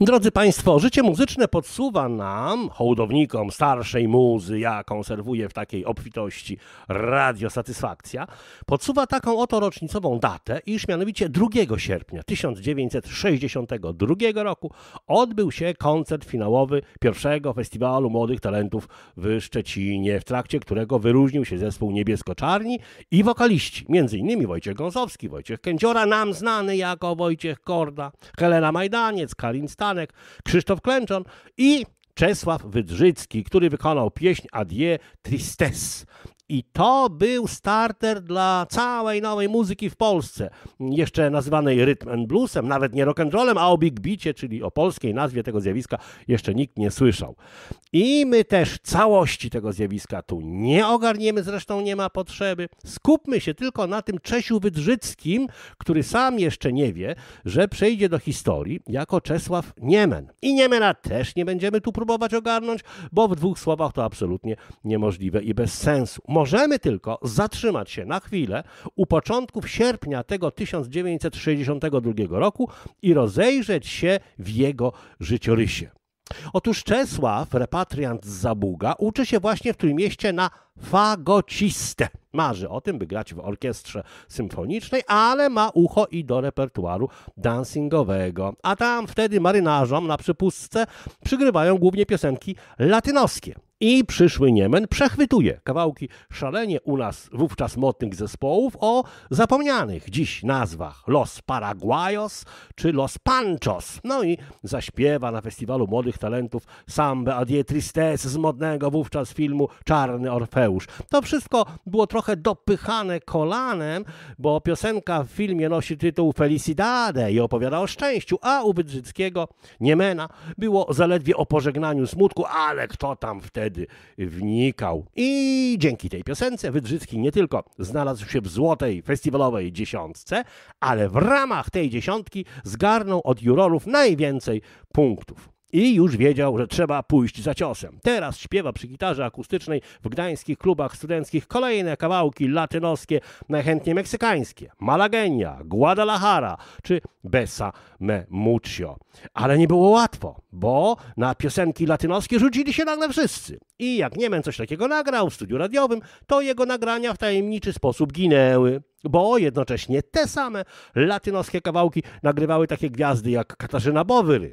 Drodzy Państwo, życie muzyczne podsuwa nam, hołdownikom starszej muzy, ja konserwuję w takiej obfitości Radio Satysfakcja, podsuwa taką oto rocznicową datę, iż mianowicie 2 sierpnia 1962 roku odbył się koncert finałowy pierwszego Festiwalu Młodych Talentów w Szczecinie, w trakcie którego wyróżnił się zespół Niebieskoczarni i wokaliści, m.in. Wojciech Gąsowski, Wojciech Kędziora, nam znany jako Wojciech Korda, Helena Majdaniec, Karin Star, Krzysztof Klęczon i Czesław Wydrzycki, który wykonał pieśń Adie Tristesse. I to był starter dla całej nowej muzyki w Polsce, jeszcze nazywanej rytm and bluesem, nawet nie rock and rollem, a o big Bicie, czyli o polskiej nazwie tego zjawiska jeszcze nikt nie słyszał. I my też całości tego zjawiska tu nie ogarniemy, zresztą nie ma potrzeby. Skupmy się tylko na tym Czesiu Wydrzyckim, który sam jeszcze nie wie, że przejdzie do historii jako Czesław Niemen. I Niemena też nie będziemy tu próbować ogarnąć, bo w dwóch słowach to absolutnie niemożliwe i bez sensu Możemy tylko zatrzymać się na chwilę u początków sierpnia tego 1962 roku i rozejrzeć się w jego życiorysie. Otóż Czesław, repatriant z Zabuga, uczy się właśnie w Trójmieście na fagocistę. Marzy o tym, by grać w orkiestrze symfonicznej, ale ma ucho i do repertuaru dancingowego. A tam wtedy marynarzom na przypustce przygrywają głównie piosenki latynoskie. I przyszły Niemen przechwytuje kawałki szalenie u nas wówczas młodych zespołów o zapomnianych dziś nazwach Los Paraguayos czy Los Panchos. No i zaśpiewa na Festiwalu Młodych Talentów Samba Adie tristez z modnego wówczas filmu Czarny Orfeusz. To wszystko było trochę dopychane kolanem, bo piosenka w filmie nosi tytuł Felicidade i opowiada o szczęściu, a u Wydrzyckiego Niemena było zaledwie o pożegnaniu smutku, ale kto tam wtedy wtedy wnikał. I dzięki tej piosence Wydrzycki nie tylko znalazł się w złotej festiwalowej dziesiątce, ale w ramach tej dziesiątki zgarnął od jurorów najwięcej punktów i już wiedział, że trzeba pójść za ciosem. Teraz śpiewa przy gitarze akustycznej w gdańskich klubach studenckich kolejne kawałki latynoskie, najchętniej meksykańskie, Malagenia, Guadalajara czy Besa me mucho. Ale nie było łatwo, bo na piosenki latynoskie rzucili się nagle wszyscy. I jak Niemen coś takiego nagrał w studiu radiowym, to jego nagrania w tajemniczy sposób ginęły bo jednocześnie te same latynoskie kawałki nagrywały takie gwiazdy jak Katarzyna Bowyry,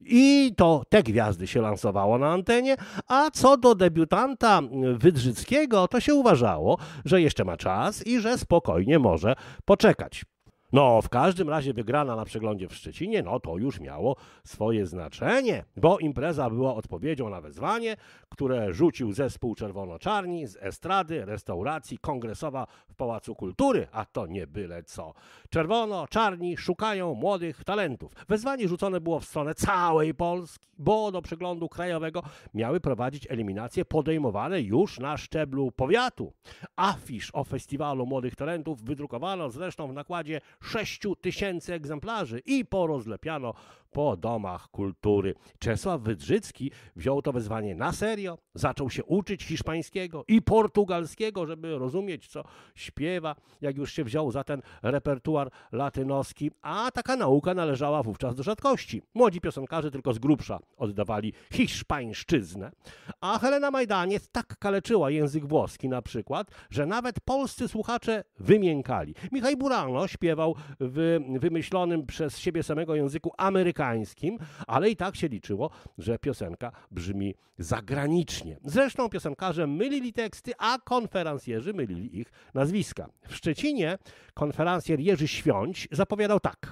i to te gwiazdy się lansowało na antenie, a co do debiutanta Wydrzyckiego, to się uważało, że jeszcze ma czas i że spokojnie może poczekać. No, w każdym razie wygrana na przeglądzie w Szczecinie, no to już miało swoje znaczenie, bo impreza była odpowiedzią na wezwanie, które rzucił zespół Czerwono-Czarni z estrady, restauracji kongresowa w Pałacu Kultury, a to nie byle co. Czerwono-Czarni szukają młodych talentów. Wezwanie rzucone było w stronę całej Polski, bo do przeglądu krajowego miały prowadzić eliminacje podejmowane już na szczeblu powiatu. Afisz o Festiwalu Młodych Talentów wydrukowano zresztą w nakładzie 6 tysięcy egzemplarzy i porozlepiano po domach kultury. Czesław Wydrzycki wziął to wezwanie na serio, zaczął się uczyć hiszpańskiego i portugalskiego, żeby rozumieć, co śpiewa, jak już się wziął za ten repertuar latynoski, a taka nauka należała wówczas do rzadkości. Młodzi piosenkarze tylko z grubsza oddawali hiszpańszczyznę, a Helena Majdaniec tak kaleczyła język włoski na przykład, że nawet polscy słuchacze wymiękali. Michał Burano śpiewał w wymyślonym przez siebie samego języku amerykańskim, amerykańskim, ale i tak się liczyło, że piosenka brzmi zagranicznie. Zresztą piosenkarze mylili teksty, a konferansjerzy mylili ich nazwiska. W Szczecinie konferansjer Jerzy Świąć zapowiadał tak –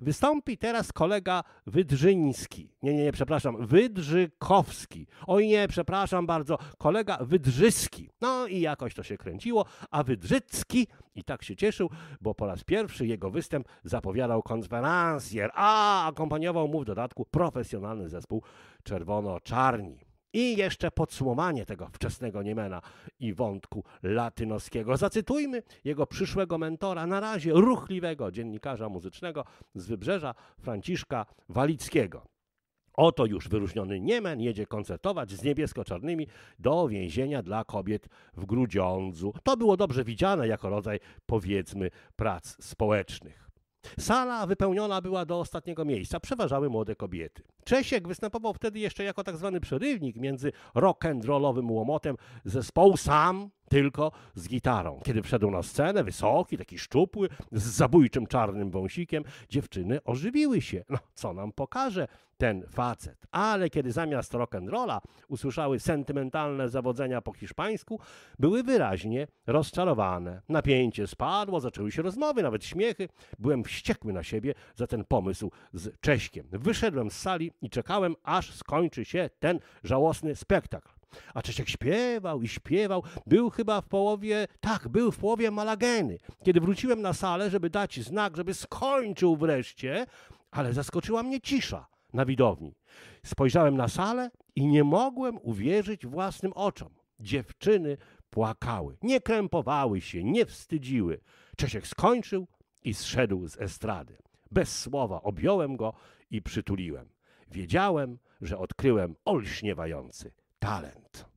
Wystąpi teraz kolega Wydrzyński. Nie, nie, nie, przepraszam, Wydrzykowski. Oj nie, przepraszam bardzo, kolega Wydrzyski. No i jakoś to się kręciło, a Wydrzycki i tak się cieszył, bo po raz pierwszy jego występ zapowiadał konferencjer, a akompaniował mu w dodatku profesjonalny zespół Czerwono-Czarni. I jeszcze podsumowanie tego wczesnego Niemena i wątku latynoskiego. Zacytujmy jego przyszłego mentora, na razie ruchliwego dziennikarza muzycznego z wybrzeża, Franciszka Walickiego. Oto już wyróżniony Niemen jedzie koncertować z niebiesko-czarnymi do więzienia dla kobiet w Grudziądzu. To było dobrze widziane jako rodzaj, powiedzmy, prac społecznych. Sala wypełniona była do ostatniego miejsca, przeważały młode kobiety. Czesiek występował wtedy jeszcze jako tak zwany przerywnik między rock and rollowym łomotem zespołu Sam tylko z gitarą. Kiedy wszedł na scenę, wysoki, taki szczupły, z zabójczym czarnym wąsikiem, dziewczyny ożywiły się. No, co nam pokaże ten facet? Ale kiedy zamiast rock'n'rolla usłyszały sentymentalne zawodzenia po hiszpańsku, były wyraźnie rozczarowane. Napięcie spadło, zaczęły się rozmowy, nawet śmiechy. Byłem wściekły na siebie za ten pomysł z Cześkiem. Wyszedłem z sali i czekałem, aż skończy się ten żałosny spektakl. A Czesiek śpiewał i śpiewał. Był chyba w połowie, tak, był w połowie Malageny. Kiedy wróciłem na salę, żeby dać znak, żeby skończył wreszcie, ale zaskoczyła mnie cisza na widowni. Spojrzałem na salę i nie mogłem uwierzyć własnym oczom. Dziewczyny płakały, nie krępowały się, nie wstydziły. Czesiek skończył i zszedł z estrady. Bez słowa objąłem go i przytuliłem. Wiedziałem, że odkryłem olśniewający talent.